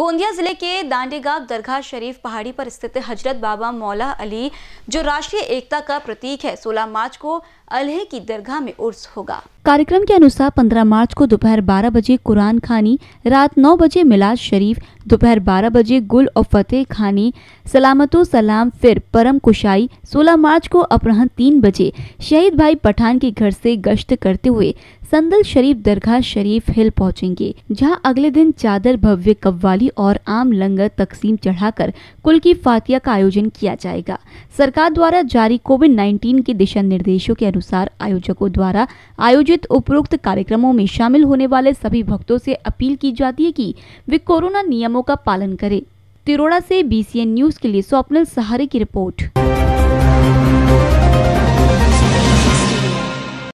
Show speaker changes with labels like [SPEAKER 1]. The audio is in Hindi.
[SPEAKER 1] गोंदिया जिले के दांडीगांव दरगाह शरीफ पहाड़ी पर स्थित हजरत बाबा मौला अली जो राष्ट्रीय एकता का प्रतीक है 16 मार्च को अलहे की दरगाह में उर्स होगा कार्यक्रम के अनुसार 15 मार्च को दोपहर 12 बजे कुरान खानी रात 9 बजे मिलाद शरीफ दोपहर 12 बजे गुल और फतेह खानी सलामतो सलाम फिर परम कुशाई 16 मार्च को अपराह 3 बजे शहीद भाई पठान के घर से गश्त करते हुए संदल शरीफ दरगाह शरीफ हिल पहुंचेंगे जहां अगले दिन चादर भव्य कव्वाली और आम लंगर तकसीम चढ़ाकर कुल की फातिया का आयोजन किया जाएगा सरकार द्वारा जारी कोविड 19 के दिशा निर्देशों के अनुसार अनुसार आयोजकों द्वारा आयोजित उपरोक्त कार्यक्रमों में शामिल होने वाले सभी भक्तों से अपील की जाती है कि वे कोरोना नियमों का पालन करें तिरोड़ा से बीसीएन न्यूज के लिए स्वप्निल सहारे की रिपोर्ट